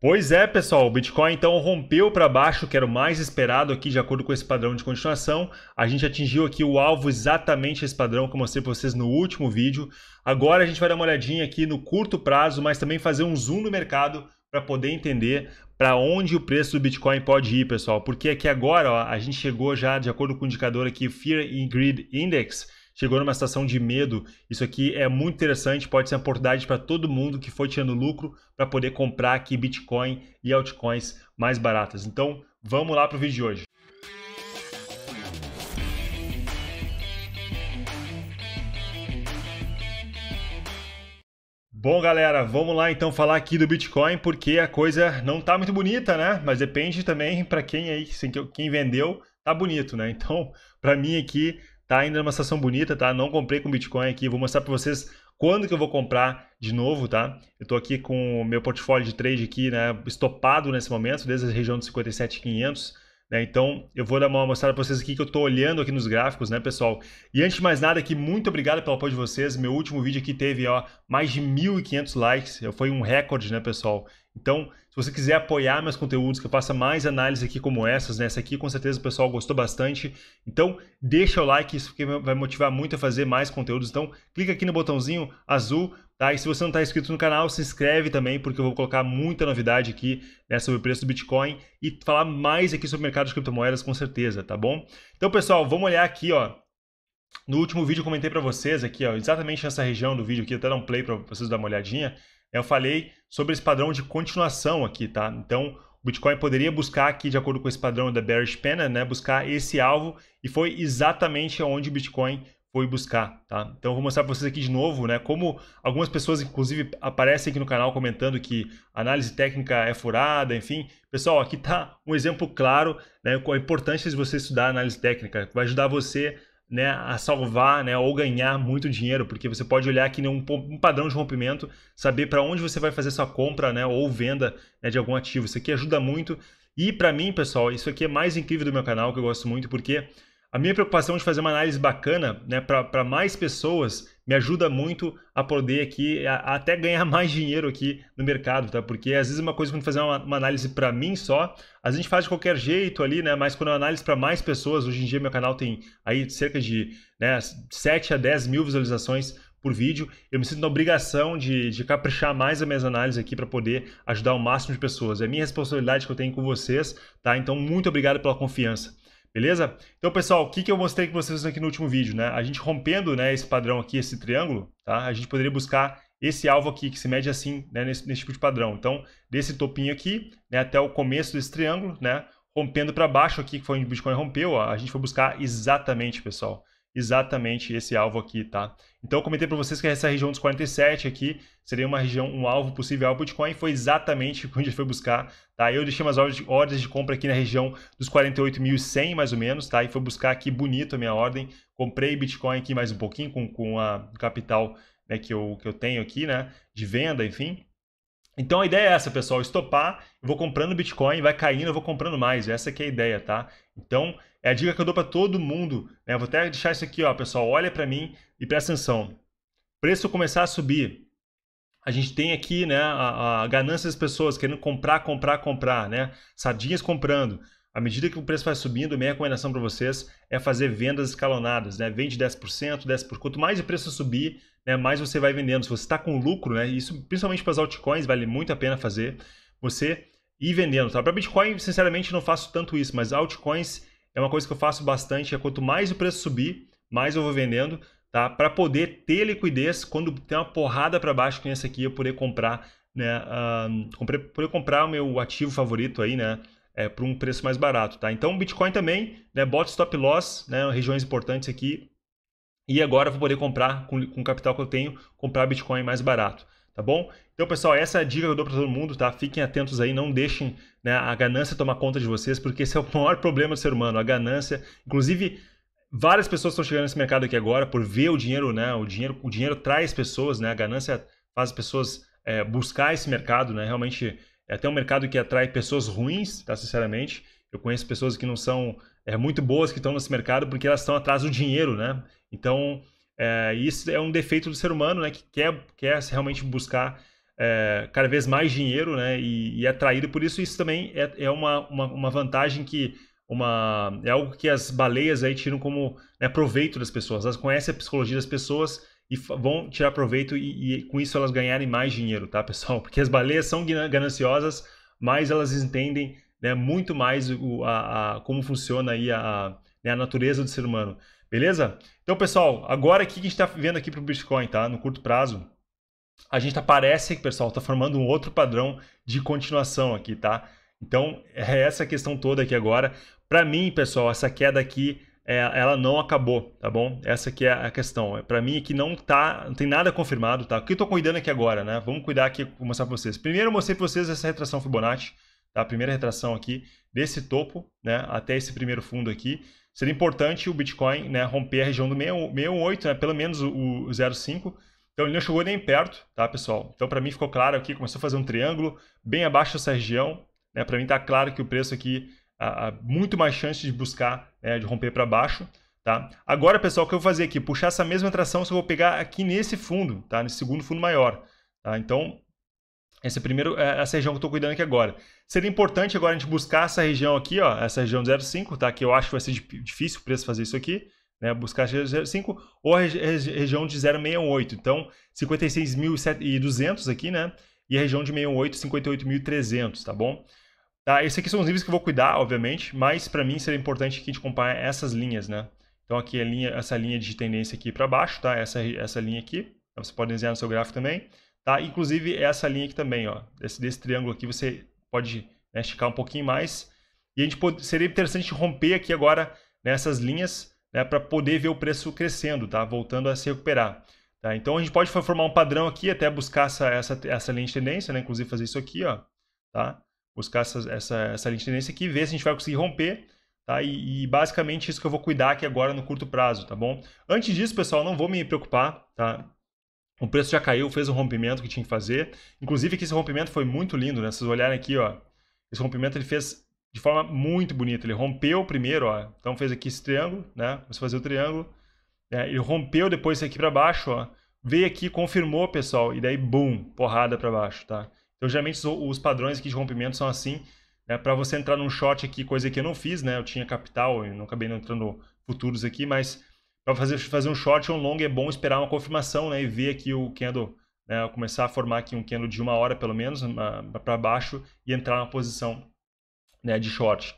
Pois é, pessoal, o Bitcoin então rompeu para baixo, que era o mais esperado aqui, de acordo com esse padrão de continuação. A gente atingiu aqui o alvo exatamente esse padrão que eu mostrei para vocês no último vídeo. Agora a gente vai dar uma olhadinha aqui no curto prazo, mas também fazer um zoom no mercado para poder entender para onde o preço do Bitcoin pode ir, pessoal. Porque aqui agora ó, a gente chegou já, de acordo com o indicador aqui, Fear and Greed Index, chegou numa situação de medo. Isso aqui é muito interessante, pode ser uma oportunidade para todo mundo que foi tirando lucro para poder comprar aqui Bitcoin e altcoins mais baratas. Então, vamos lá para o vídeo de hoje. Bom, galera, vamos lá então falar aqui do Bitcoin, porque a coisa não tá muito bonita, né? Mas depende também para quem aí, quem vendeu, tá bonito, né? Então, para mim aqui Tá ainda numa situação bonita, tá? Não comprei com Bitcoin aqui. Vou mostrar para vocês quando que eu vou comprar de novo, tá? Eu tô aqui com o meu portfólio de trade aqui, né? Estopado nesse momento, desde a região dos 57,500. Né? Então, eu vou dar uma mostrada para vocês aqui que eu estou olhando aqui nos gráficos, né, pessoal? E antes de mais nada aqui, muito obrigado pelo apoio de vocês. Meu último vídeo aqui teve ó, mais de 1.500 likes. Foi um recorde, né, pessoal? Então, se você quiser apoiar meus conteúdos, que eu faça mais análises aqui como essas, né? Essa aqui com certeza o pessoal gostou bastante. Então, deixa o like, isso vai motivar muito a fazer mais conteúdos. Então, clica aqui no botãozinho azul, tá? E se você não está inscrito no canal, se inscreve também, porque eu vou colocar muita novidade aqui né, sobre o preço do Bitcoin e falar mais aqui sobre o mercado de criptomoedas com certeza, tá bom? Então, pessoal, vamos olhar aqui, ó. No último vídeo eu comentei para vocês aqui, ó, exatamente nessa região do vídeo aqui, Vou até dar um play para vocês dar uma olhadinha. Eu falei sobre esse padrão de continuação aqui, tá? Então, o Bitcoin poderia buscar aqui, de acordo com esse padrão da bearish pena, né, buscar esse alvo e foi exatamente onde o Bitcoin foi buscar, tá? Então eu vou mostrar para vocês aqui de novo, né, como algumas pessoas inclusive aparecem aqui no canal comentando que análise técnica é furada, enfim. Pessoal, aqui tá um exemplo claro, né, é Com a importância de você estudar análise técnica, vai ajudar você né, a salvar né, ou ganhar muito dinheiro, porque você pode olhar aqui um, um padrão de rompimento, saber para onde você vai fazer sua compra né, ou venda né, de algum ativo. Isso aqui ajuda muito. E para mim, pessoal, isso aqui é mais incrível do meu canal, que eu gosto muito, porque a minha preocupação de fazer uma análise bacana né, para mais pessoas me ajuda muito a poder aqui, a, a até ganhar mais dinheiro aqui no mercado, tá? Porque às vezes uma coisa quando fazer uma, uma análise para mim só, a gente faz de qualquer jeito ali, né? Mas quando eu análise para mais pessoas, hoje em dia meu canal tem aí cerca de né, 7 a 10 mil visualizações por vídeo. Eu me sinto na obrigação de, de caprichar mais as minhas análises aqui para poder ajudar o máximo de pessoas. É a minha responsabilidade que eu tenho com vocês, tá? Então, muito obrigado pela confiança. Beleza? Então, pessoal, o que, que eu mostrei para vocês aqui no último vídeo, né? A gente rompendo né, esse padrão aqui, esse triângulo, tá? A gente poderia buscar esse alvo aqui, que se mede assim, né, nesse, nesse tipo de padrão. Então, desse topinho aqui, né, até o começo desse triângulo, né? Rompendo para baixo aqui, que foi onde o Bitcoin rompeu, ó, a gente foi buscar exatamente, pessoal, exatamente esse alvo aqui, tá? Então eu comentei para vocês que essa região dos 47 aqui seria uma região, um alvo possível alvo Bitcoin, foi exatamente onde ele foi buscar, tá? Eu deixei umas ordens de compra aqui na região dos 48.100 mais ou menos, tá? E foi buscar aqui bonito a minha ordem, comprei Bitcoin aqui mais um pouquinho com, com a capital né, que, eu, que eu tenho aqui, né? De venda, enfim. Então a ideia é essa, pessoal, estopar, eu vou comprando Bitcoin, vai caindo, eu vou comprando mais, essa que é a ideia, tá? Então, é a dica que eu dou para todo mundo. Né? Vou até deixar isso aqui, ó, pessoal. Olha para mim e presta atenção. Preço começar a subir. A gente tem aqui né, a, a ganância das pessoas querendo comprar, comprar, comprar. Né? Sardinhas comprando. À medida que o preço vai subindo, minha recomendação para vocês é fazer vendas escalonadas, né? Vende 10%, 10%. Quanto mais o preço subir, né, mais você vai vendendo. Se você está com lucro, né? Isso principalmente para as altcoins vale muito a pena fazer. Você ir vendendo, tá? Para Bitcoin, sinceramente, não faço tanto isso, mas altcoins é uma coisa que eu faço bastante, é quanto mais o preço subir, mais eu vou vendendo, tá? Para poder ter liquidez quando tem uma porrada para baixo que esse aqui eu poder comprar, né? Uh, poder comprar o meu ativo favorito aí, né? É, para um preço mais barato, tá? Então, Bitcoin também, né? Bota stop loss, né? Regiões importantes aqui. E agora eu vou poder comprar com, com o capital que eu tenho, comprar Bitcoin mais barato tá bom? Então, pessoal, essa é a dica que eu dou para todo mundo, tá? Fiquem atentos aí, não deixem né, a ganância tomar conta de vocês, porque esse é o maior problema do ser humano, a ganância. Inclusive, várias pessoas estão chegando nesse mercado aqui agora por ver o dinheiro, né? O dinheiro, o dinheiro traz pessoas, né? A ganância faz as pessoas é, buscar esse mercado, né? Realmente é até um mercado que atrai pessoas ruins, tá? Sinceramente, eu conheço pessoas que não são é, muito boas que estão nesse mercado porque elas estão atrás do dinheiro, né? Então é, e isso é um defeito do ser humano, né? Que quer, quer realmente buscar é, cada vez mais dinheiro, né? E, e é atraído por isso. Isso também é, é uma, uma, uma vantagem que uma é algo que as baleias aí tiram como né, proveito das pessoas. Elas conhecem a psicologia das pessoas e vão tirar proveito e, e, com isso elas ganharem mais dinheiro, tá, pessoal? Porque as baleias são gananciosas, mas elas entendem né, muito mais o, a, a, como funciona aí a, a, né, a natureza do ser humano. Beleza? Então, pessoal, agora aqui que a gente está vendo aqui para o Bitcoin, tá? No curto prazo, a gente tá, parece, pessoal, está formando um outro padrão de continuação aqui, tá? Então, é essa questão toda aqui agora. Para mim, pessoal, essa queda aqui, é, ela não acabou, tá bom? Essa aqui é a questão. É, para mim aqui não tá, não tem nada confirmado, tá? O que eu estou cuidando aqui agora, né? Vamos cuidar aqui, vou mostrar para vocês. Primeiro eu mostrei para vocês essa retração Fibonacci, tá? A primeira retração aqui desse topo, né? Até esse primeiro fundo aqui seria importante o Bitcoin né, romper a região do 68, né, pelo menos o, o 0,5. Então ele não chegou nem perto, tá, pessoal? Então para mim ficou claro aqui, começou a fazer um triângulo bem abaixo dessa região. Né? Para mim está claro que o preço aqui há, há muito mais chance de buscar, né, de romper para baixo. Tá? Agora, pessoal, o que eu vou fazer aqui? Puxar essa mesma tração, só vou pegar aqui nesse fundo, tá? nesse segundo fundo maior. Tá? Então, essa primeiro, é, essa região que eu estou cuidando aqui agora. Seria importante agora a gente buscar essa região aqui, ó, essa região 05, tá? Que eu acho que vai ser difícil o preço fazer isso aqui, né? Buscar a região 05 ou a região de 068. Então, 56.200 aqui, né? E a região de 68, 58.300, tá bom? Tá, esses aqui são os níveis que eu vou cuidar, obviamente, mas para mim seria importante que a gente acompanhe essas linhas, né? Então aqui a é linha, essa linha de tendência aqui para baixo, tá? Essa, essa linha aqui, você pode desenhar no seu gráfico também. Tá? Inclusive essa linha aqui também, ó, desse, desse triângulo aqui você pode né, esticar um pouquinho mais. E a gente pode, seria interessante romper aqui agora nessas né, linhas né, para poder ver o preço crescendo, tá? voltando a se recuperar. Tá? Então a gente pode formar um padrão aqui até buscar essa, essa, essa linha de tendência, né? inclusive fazer isso aqui, ó, tá? buscar essa, essa, essa linha de tendência aqui, ver se a gente vai conseguir romper. Tá? E, e, basicamente isso que eu vou cuidar aqui agora no curto prazo, tá bom? Antes disso, pessoal, não vou me preocupar, tá? O preço já caiu, fez o rompimento que tinha que fazer. Inclusive que esse rompimento foi muito lindo, né? Vocês olharem aqui, ó. Esse rompimento ele fez de forma muito bonita. Ele rompeu primeiro, ó. Então fez aqui esse triângulo, né? Você fazer o triângulo. Né? Ele rompeu depois aqui para baixo, ó. Veio aqui, confirmou, pessoal. E daí, boom, porrada para baixo, tá? Então, geralmente, os padrões aqui de rompimento são assim. Né? Para você entrar num short aqui, coisa que eu não fiz, né? Eu tinha capital, eu não acabei entrando futuros aqui, mas para fazer, fazer um short ou um long é bom esperar uma confirmação, né? E ver aqui o candle, né? começar a formar aqui um candle de uma hora pelo menos para baixo e entrar na posição né, de short.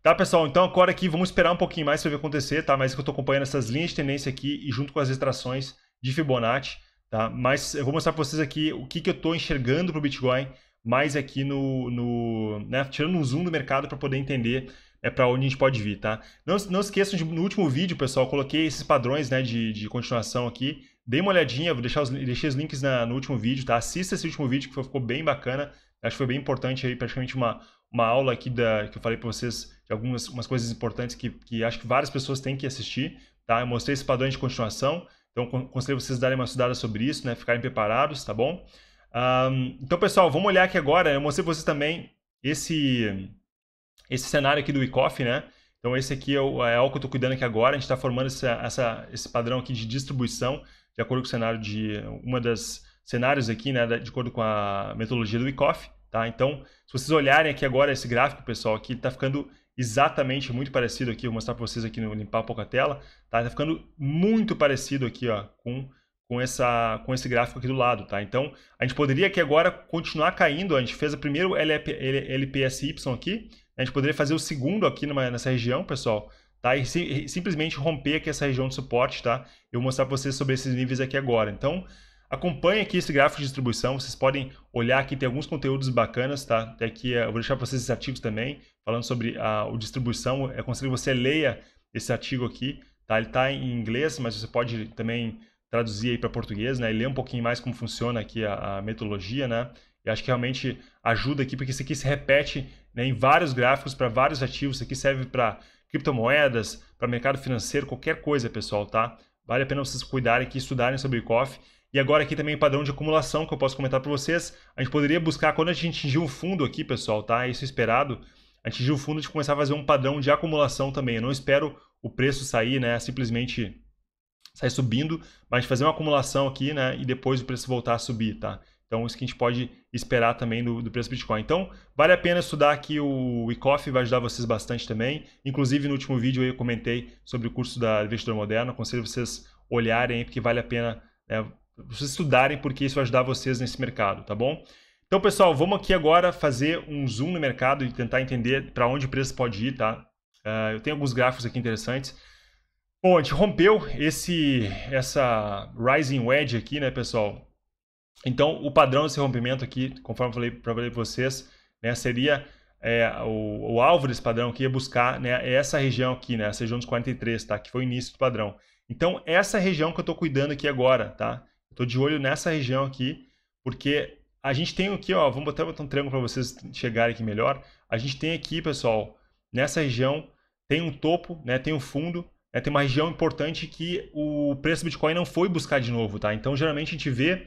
Tá, pessoal? Então agora aqui vamos esperar um pouquinho mais para ver acontecer, tá? Mas eu estou acompanhando essas linhas de tendência aqui e junto com as extrações de Fibonacci, tá? Mas eu vou mostrar para vocês aqui o que, que eu estou enxergando para o Bitcoin mais aqui no, no né? tirando um zoom do mercado para poder entender é para onde a gente pode vir, tá? Não, não esqueçam, de, no último vídeo, pessoal, coloquei esses padrões né, de, de continuação aqui. Dei uma olhadinha, vou deixar os, deixei os links na, no último vídeo, tá? Assista esse último vídeo que ficou bem bacana. Acho que foi bem importante aí, praticamente uma, uma aula aqui da, que eu falei para vocês de algumas umas coisas importantes que, que acho que várias pessoas têm que assistir, tá? Eu mostrei esse padrão de continuação, então conselho vocês darem uma estudada sobre isso, né? Ficarem preparados, tá bom? Um, então, pessoal, vamos olhar aqui agora. Eu mostrei para vocês também esse esse cenário aqui do ICOF, né? Então esse aqui é, o, é o que eu estou cuidando aqui agora, a gente está formando essa, essa, esse padrão aqui de distribuição, de acordo com o cenário de uma das cenários aqui, né, de acordo com a metodologia do ICOF, tá? Então, se vocês olharem aqui agora esse gráfico, pessoal, aqui está ficando exatamente muito parecido aqui, vou mostrar para vocês aqui no limpar um pouco a tela, tá? Tá ficando muito parecido aqui, ó, com com essa com esse gráfico aqui do lado, tá? Então, a gente poderia aqui agora continuar caindo, a gente fez a primeiro LP, LPSY aqui, a gente poderia fazer o segundo aqui numa, nessa região, pessoal, tá? E, sim, e simplesmente romper aqui essa região de suporte, tá? Eu vou mostrar para vocês sobre esses níveis aqui agora. Então, acompanhe aqui esse gráfico de distribuição, vocês podem olhar aqui, tem alguns conteúdos bacanas, tá? Até aqui eh, eu vou deixar para vocês esses artigos também, falando sobre a, a distribuição. Eu é aconselho que você leia esse artigo aqui, tá? Ele está em inglês, mas você pode também traduzir aí para português, né? E ler um pouquinho mais como funciona aqui a, a metodologia, né? E acho que realmente ajuda aqui, porque isso aqui se repete né, em vários gráficos para vários ativos. Isso aqui serve para criptomoedas, para mercado financeiro, qualquer coisa, pessoal, tá? Vale a pena vocês cuidarem aqui, estudarem sobre o ICOF. E agora aqui também o padrão de acumulação que eu posso comentar para vocês. A gente poderia buscar, quando a gente atingir o fundo aqui, pessoal, tá? Isso é esperado. Atingir o fundo, a gente começar a fazer um padrão de acumulação também. Eu não espero o preço sair, né? Simplesmente sair subindo, mas fazer uma acumulação aqui, né? E depois o preço voltar a subir, tá? Então, isso que a gente pode esperar também do, do preço do Bitcoin. Então, vale a pena estudar aqui o ICOF, vai ajudar vocês bastante também. Inclusive, no último vídeo eu comentei sobre o curso da Investidor Moderno. Aconselho vocês olharem, porque vale a pena né, vocês estudarem, porque isso vai ajudar vocês nesse mercado, tá bom? Então, pessoal, vamos aqui agora fazer um zoom no mercado e tentar entender para onde o preço pode ir, tá? Uh, eu tenho alguns gráficos aqui interessantes. Bom, a gente rompeu esse, essa rising wedge aqui, né, pessoal? Então, o padrão desse rompimento aqui, conforme eu falei para vocês, né, seria é, o, o, alvo desse padrão que ia é buscar né, essa região aqui, né, essa região dos 43, tá, que foi o início do padrão. Então, essa região que eu estou cuidando aqui agora, tá? Estou de olho nessa região aqui, porque a gente tem aqui, ó, vamos botar, botar um triângulo para vocês chegarem aqui melhor. A gente tem aqui, pessoal, nessa região tem um topo, né, tem um fundo, né, tem uma região importante que o preço do Bitcoin não foi buscar de novo, tá? Então, geralmente a gente vê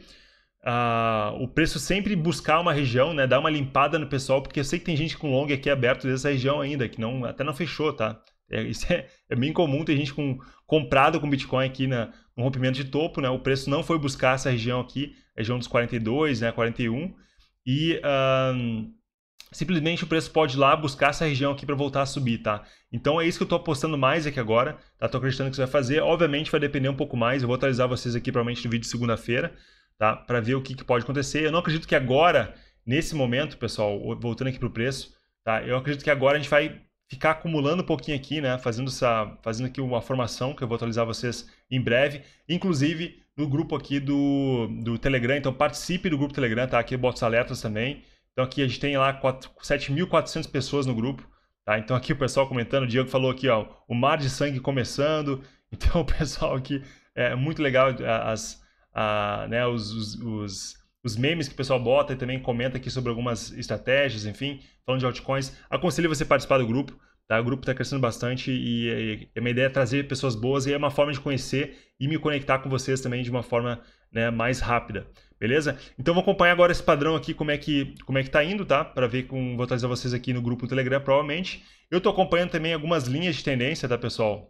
Uh, o preço sempre buscar uma região, né? Dar uma limpada no pessoal, porque eu sei que tem gente com long aqui aberto dessa região ainda, que não, até não fechou, tá? É, isso é, é bem comum ter gente com, comprado com Bitcoin aqui na, rompimento de topo, né? O preço não foi buscar essa região aqui, região dos 42, né? 41. E uh, simplesmente o preço pode ir lá buscar essa região aqui para voltar a subir, tá? Então é isso que eu estou apostando mais aqui agora, tá? Tô acreditando que isso vai fazer. Obviamente vai depender um pouco mais, eu vou atualizar vocês aqui provavelmente no vídeo de segunda-feira tá? para ver o que, que, pode acontecer. Eu não acredito que agora, nesse momento, pessoal, voltando aqui para o preço, tá? eu acredito que agora a gente vai ficar acumulando um pouquinho aqui, né? fazendo, essa, fazendo aqui uma formação que eu vou atualizar vocês em breve, inclusive no grupo aqui do, do Telegram. Então participe do grupo Telegram, tá? aqui eu boto os alertas também. Então aqui a gente tem lá 7.400 pessoas no grupo. Tá? Então aqui o pessoal comentando, o Diego falou aqui, ó, o mar de sangue começando. Então o pessoal aqui, é muito legal as, né, os, os, os, os, memes que o pessoal bota e também comenta aqui sobre algumas estratégias, enfim, falando de altcoins. Aconselho você participar do grupo. Tá? O grupo está crescendo bastante e, e, a minha ideia é trazer pessoas boas e é uma forma de conhecer e me conectar com vocês também de uma forma né, mais rápida. Beleza? Então vou acompanhar agora esse padrão aqui, como é que como é que tá indo, tá? Para ver com vou atualizar vocês aqui no grupo do Telegram provavelmente. Eu estou acompanhando também algumas linhas de tendência, tá, pessoal?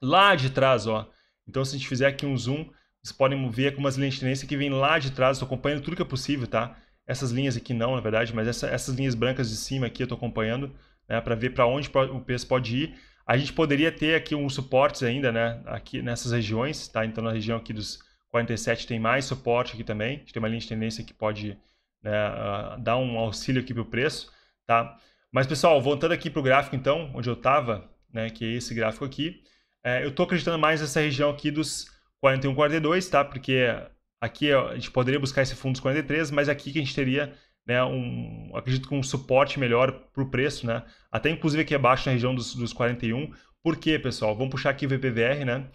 Lá de trás, ó. Então se a gente fizer aqui um zoom, vocês podem ver algumas linhas de tendência que vêm lá de trás. Estou acompanhando tudo que é possível, tá? Essas linhas aqui não, na verdade, mas essa, essas linhas brancas de cima aqui eu estou acompanhando né, para ver para onde o preço pode ir. A gente poderia ter aqui uns suportes ainda, né? Aqui nessas regiões, tá? Então na região aqui dos 47 tem mais suporte aqui também. A gente tem uma linha de tendência que pode né, uh, dar um auxílio aqui para o preço, tá? Mas pessoal, voltando aqui para o gráfico então, onde eu estava, né? Que é esse gráfico aqui. É, eu estou acreditando mais nessa região aqui dos 41, 42, tá? Porque aqui a gente poderia buscar esse fundo dos 43, mas aqui que a gente teria, né, um, acredito que um suporte melhor para o preço, né? Até inclusive aqui abaixo na região dos, dos 41. Por quê, pessoal? Vamos puxar aqui o VPVR, né?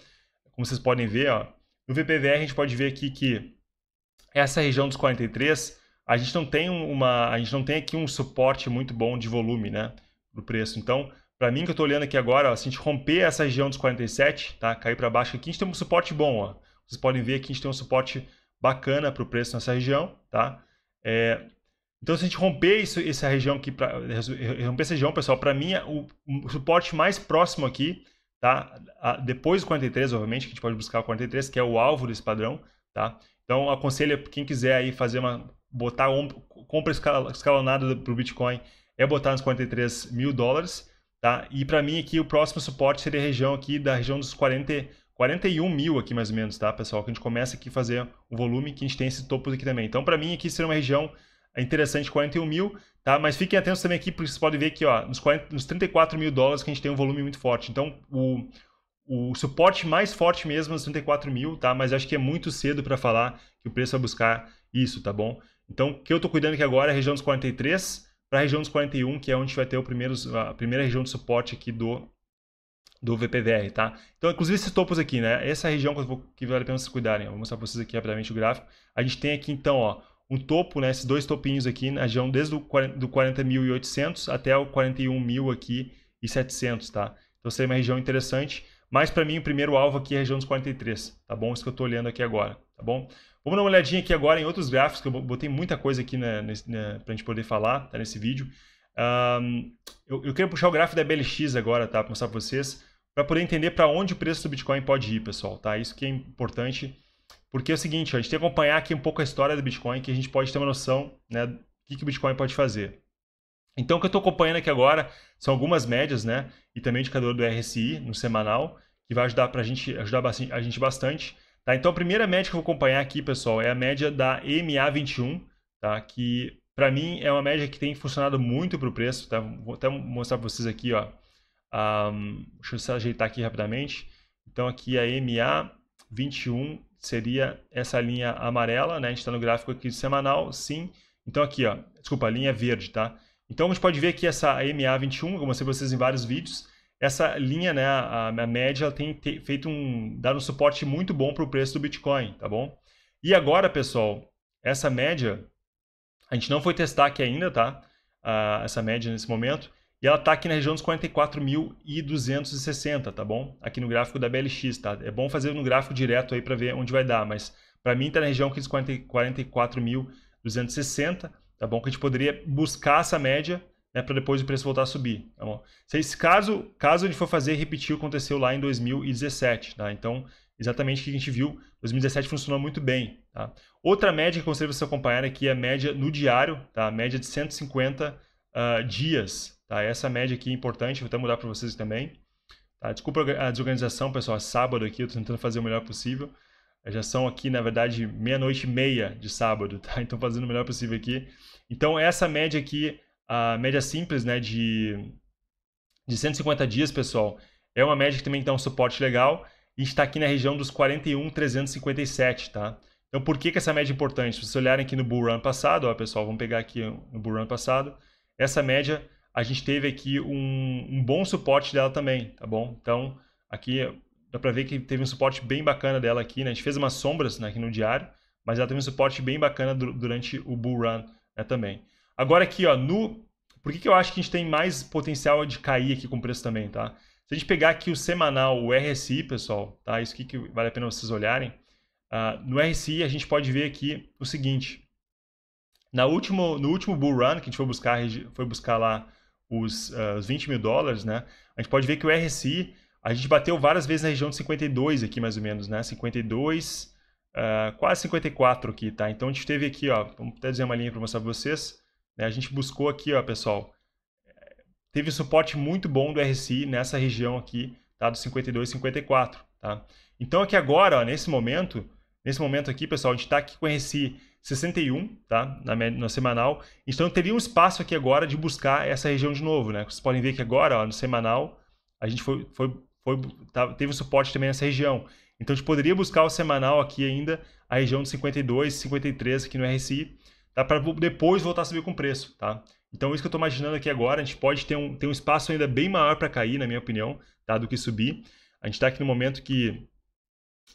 Como vocês podem ver, ó, no VPVR a gente pode ver aqui que essa região dos 43, a gente não tem uma, a gente não tem aqui um suporte muito bom de volume, né, do preço. Então, para mim, que eu estou olhando aqui agora, ó, se a gente romper essa região dos 47, tá? cair para baixo aqui, a gente tem um suporte bom. Ó. Vocês podem ver que a gente tem um suporte bacana para o preço nessa região. Tá? É, então, se a gente romper isso, essa região aqui, pra, romper essa região, pessoal, para mim, é o, o, suporte mais próximo aqui, tá? A, depois do 43, obviamente, que a gente pode buscar o 43, que é o alvo desse padrão, tá? Então, aconselho quem quiser aí fazer uma, botar um, compra escalonada para o Bitcoin, é botar nos 43 mil dólares. Tá? E para mim aqui o próximo suporte seria a região aqui da região dos 40, 41 mil aqui mais ou menos, tá, pessoal? Que a gente começa aqui a fazer o volume que a gente tem esse topo aqui também. Então para mim aqui seria uma região interessante 41 mil, tá? Mas fiquem atentos também aqui porque vocês podem ver que ó, nos, 40, nos 34 mil dólares que a gente tem um volume muito forte. Então o o suporte mais forte mesmo é os 34 mil, tá? Mas acho que é muito cedo para falar que o preço vai buscar isso, tá bom? Então, o que eu estou cuidando aqui agora é a região dos 43, para a região dos 41, que é onde vai ter o primeiro, a primeira região de suporte aqui do, do VPVR, tá? Então, inclusive esses topos aqui, né? Essa é região que, vou, que vale a pena vocês cuidarem. Eu vou mostrar para vocês aqui rapidamente o gráfico. A gente tem aqui, então, ó, um topo, né? Esses dois topinhos aqui na região desde o 40, do 40.800 até o 41.000 aqui e 700, tá? Então, seria uma região interessante. Mas, para mim, o primeiro alvo aqui é a região dos 43, tá bom? Isso que eu estou olhando aqui agora, tá bom? Vamos dar uma olhadinha aqui agora em outros gráficos, que eu botei muita coisa aqui para a gente poder falar, tá, nesse vídeo. Um, eu, eu queria puxar o gráfico da BLX agora, tá? Para mostrar para vocês, para poder entender para onde o preço do Bitcoin pode ir, pessoal, tá? Isso que é importante, porque é o seguinte, ó, a gente tem que acompanhar aqui um pouco a história do Bitcoin, que a gente pode ter uma noção, né? Do que, que o Bitcoin pode fazer. Então, o que eu estou acompanhando aqui agora são algumas médias, né? E também o indicador do RSI no semanal, que vai ajudar, pra gente, ajudar a gente bastante. Tá? Então a primeira média que eu vou acompanhar aqui, pessoal, é a média da MA21, tá? que para mim é uma média que tem funcionado muito para o preço. Tá? Vou até mostrar para vocês aqui. Ó. Um, deixa eu ajeitar aqui rapidamente. Então aqui a MA21 seria essa linha amarela, né? a gente está no gráfico aqui semanal, sim. Então aqui, ó, desculpa, a linha verde, tá? Então a gente pode ver que essa MA21, como eu mostrei para vocês em vários vídeos, essa linha, né, a, a média, ela tem feito um, dado um suporte muito bom para o preço do Bitcoin, tá bom? E agora, pessoal, essa média, a gente não foi testar aqui ainda, tá? Uh, essa média nesse momento, e ela está aqui na região dos 44.260, tá bom? Aqui no gráfico da BLX, tá? É bom fazer no gráfico direto aí para ver onde vai dar, mas para mim está na região aqui dos 44.260, tá bom? Que a gente poderia buscar essa média né, para depois o preço voltar a subir. Tá bom? Se esse caso, caso ele for fazer, repetir o que aconteceu lá em 2017. Tá? Então, exatamente o que a gente viu, 2017 funcionou muito bem. Tá? Outra média que eu aconselho você acompanhar aqui é a média no diário, tá? a média de 150 uh, ah, dias. Tá? Essa média aqui é importante, vou até mudar para vocês também. Tá? Desculpa a desorganização, pessoal, é sábado aqui, eu estou tentando fazer o melhor possível. Já são aqui, na verdade, meia-noite e meia de sábado, tá? Então, fazendo o melhor possível aqui. Então, essa média aqui a média simples, né, de, de 150 dias, pessoal, é uma média que também dá um suporte legal e está aqui na região dos 41,357, tá? Então, por que, que essa média é importante? Se vocês olharem aqui no bull run passado, ó, pessoal, vamos pegar aqui no bull run passado, essa média, a gente teve aqui um, um bom suporte dela também, tá bom? Então, aqui dá para ver que teve um suporte bem bacana dela aqui, né? A gente fez umas sombras né, aqui no diário, mas ela teve um suporte bem bacana durante o bull run né, também. Agora aqui, ó, no... Por que, que eu acho que a gente tem mais potencial de cair aqui com o preço também, tá? Se a gente pegar aqui o semanal, o RSI, pessoal, tá? Isso aqui que vale a pena vocês olharem. Uh, no RSI, a gente pode ver aqui o seguinte. Na último, no último bull run, que a gente foi buscar, foi buscar lá os, uh, os 20 mil dólares, né? A gente pode ver que o RSI, a gente bateu várias vezes na região de 52 aqui, mais ou menos, né? 52, uh, ah, quase 54 aqui, tá? Então, a gente teve aqui, ó, vamos até dizer uma linha para mostrar para vocês. Né, a gente buscou aqui, ó, pessoal, teve suporte muito bom do RSI nessa região aqui, tá? Do 52, 54, tá? Então aqui agora, ó, nesse momento, nesse momento aqui, pessoal, a gente está aqui com RSI 61, tá? Na, na semanal. Então teria um espaço aqui agora de buscar essa região de novo, né? Vocês podem ver que agora, ó, no semanal, a gente foi, foi, foi tá, teve suporte também nessa região. Então a gente poderia buscar o semanal aqui ainda, a região de 52, 53 aqui no RSI. Tá para depois voltar a subir com preço, tá? Então, isso que eu estou imaginando aqui agora, a gente pode ter um, ter um espaço ainda bem maior para cair, na minha opinião, tá? do que subir. A gente está aqui no momento que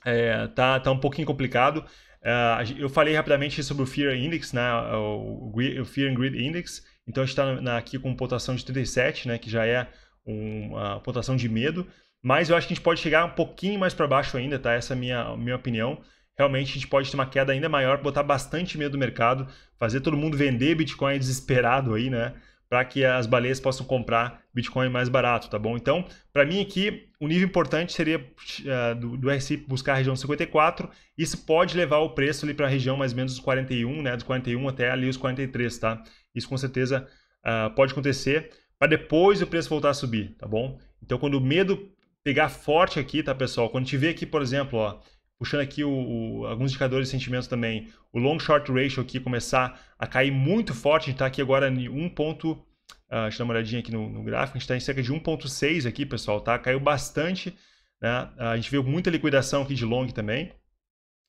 é, tá, tá um pouquinho complicado. É, eu falei rapidamente sobre o Fear Index, né? o, o Fear and Greed Index. Então, a gente está aqui com pontuação de 37, né? que já é uma pontuação de medo. Mas eu acho que a gente pode chegar um pouquinho mais para baixo ainda, tá? Essa é a minha, a minha opinião realmente a gente pode ter uma queda ainda maior, botar bastante medo no mercado, fazer todo mundo vender Bitcoin desesperado aí, né? Para que as baleias possam comprar Bitcoin mais barato, tá bom? Então, para mim aqui, o um nível importante seria uh, do, do RSI buscar a região 54. Isso pode levar o preço ali para a região mais ou menos dos 41, né? Dos 41 até ali os 43, tá? Isso com certeza uh, pode acontecer para depois o preço voltar a subir, tá bom? Então, quando o medo pegar forte aqui, tá, pessoal? Quando tiver aqui, por exemplo, ó, puxando aqui o, o, alguns indicadores de sentimentos também, o long short ratio aqui começar a cair muito forte, a gente está aqui agora em 1 ponto, uh, deixa eu dar uma olhadinha aqui no, no gráfico, a gente está em cerca de 1.6 aqui, pessoal, tá? Caiu bastante, né? Ah, a gente viu muita liquidação aqui de long também.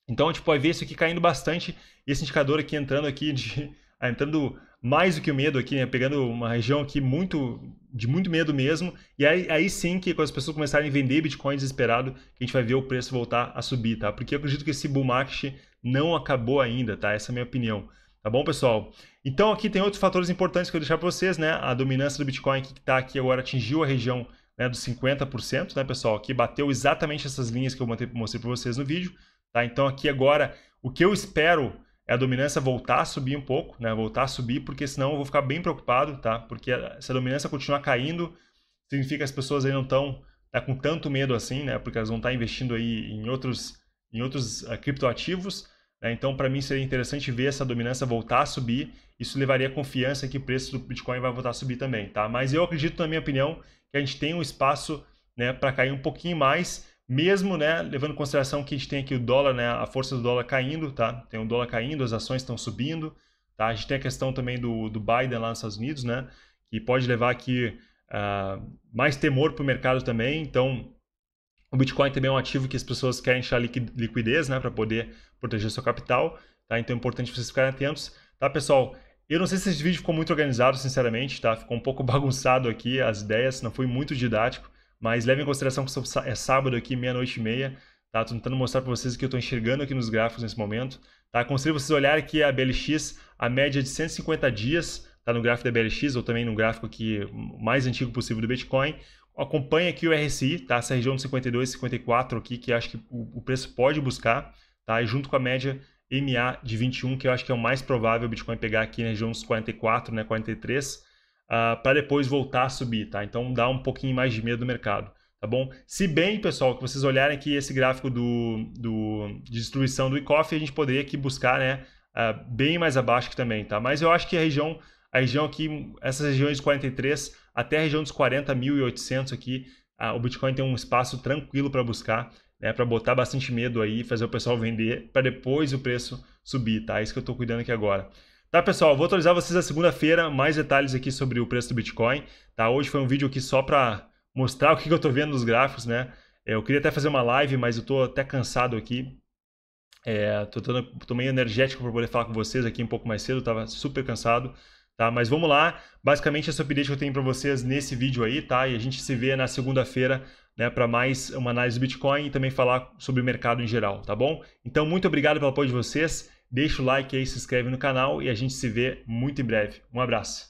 Então a gente pode ver isso aqui caindo bastante, esse indicador aqui entrando aqui de... Ah, entrando mais do que o medo aqui, né? Pegando uma região aqui muito de muito medo mesmo. E aí, aí sim que quando as pessoas começarem a vender Bitcoin desesperado, a gente vai ver o preço voltar a subir, tá? Porque eu acredito que esse bull market não acabou ainda, tá? Essa é a minha opinião. Tá bom, pessoal? Então aqui tem outros fatores importantes que eu vou deixar para vocês, né? A dominância do Bitcoin que está aqui agora atingiu a região né, dos 50%, né, pessoal? Que bateu exatamente essas linhas que eu mostrei para vocês no vídeo, tá? Então aqui agora, o que eu espero é a dominância voltar a subir um pouco, né? Voltar a subir, porque senão eu vou ficar bem preocupado, tá? Porque se a dominância continuar caindo, significa que as pessoas aí não estão tá com tanto medo assim, né? Porque elas vão estar tá investindo aí em outros, em outros uh, criptoativos. Né? Então, para mim seria interessante ver essa dominância voltar a subir. Isso levaria confiança que o preço do Bitcoin vai voltar a subir também, tá? Mas eu acredito, na minha opinião, que a gente tem um espaço, né, para cair um pouquinho mais mesmo, né, levando em consideração que a gente tem aqui o dólar, né, a força do dólar caindo, tá? Tem o dólar caindo, as ações estão subindo, tá? A gente tem a questão também do, do Biden lá nos Estados Unidos, né, que pode levar aqui uh, mais temor para o mercado também. Então, o Bitcoin também é um ativo que as pessoas querem achar liquidez, né, para poder proteger seu capital, tá? Então é importante vocês ficarem atentos, tá, pessoal? Eu não sei se esse vídeo ficou muito organizado, sinceramente, tá? Ficou um pouco bagunçado aqui as ideias, não foi muito didático. Mas leve em consideração que é sábado aqui, meia-noite e meia. Tá? Tô tentando mostrar para vocês o que eu estou enxergando aqui nos gráficos nesse momento. Tá? Aconselho vocês a olharem aqui a BLX, a média de 150 dias, tá no gráfico da BLX ou também no gráfico aqui mais antigo possível do Bitcoin. Acompanha aqui o RSI, tá? Essa região de 52, 54 aqui, que acho que o preço pode buscar, tá? E junto com a média MA de 21, que eu acho que é o mais provável o Bitcoin pegar aqui na região dos 44, né, 43, uh, ah, para depois voltar a subir, tá? Então dá um pouquinho mais de medo do mercado, tá bom? Se bem, pessoal, que vocês olharem aqui esse gráfico do, do, de distribuição do ICOF, a gente poderia aqui buscar, né? Uh, bem mais abaixo também, tá? Mas eu acho que a região, a região aqui, essas regiões de 43 até a região dos 40.800 aqui, uh, o Bitcoin tem um espaço tranquilo para buscar, né? Para botar bastante medo aí, fazer o pessoal vender, para depois o preço subir, tá? É isso que eu estou cuidando aqui agora. Tá, pessoal, vou atualizar vocês na segunda-feira, mais detalhes aqui sobre o preço do Bitcoin, tá? Hoje foi um vídeo aqui só para mostrar o que, que eu estou vendo nos gráficos, né? É, eu queria até fazer uma live, mas eu estou até cansado aqui. É, tô, tô, tô meio energético para poder falar com vocês aqui um pouco mais cedo, tava super cansado, tá? Mas vamos lá, basicamente essa é update que eu tenho para vocês nesse vídeo aí, tá? E a gente se vê na segunda-feira, né, para mais uma análise do Bitcoin e também falar sobre o mercado em geral, tá bom? Então, muito obrigado pelo apoio de vocês Deixa o like aí, se inscreve no canal e a gente se vê muito em breve. Um abraço.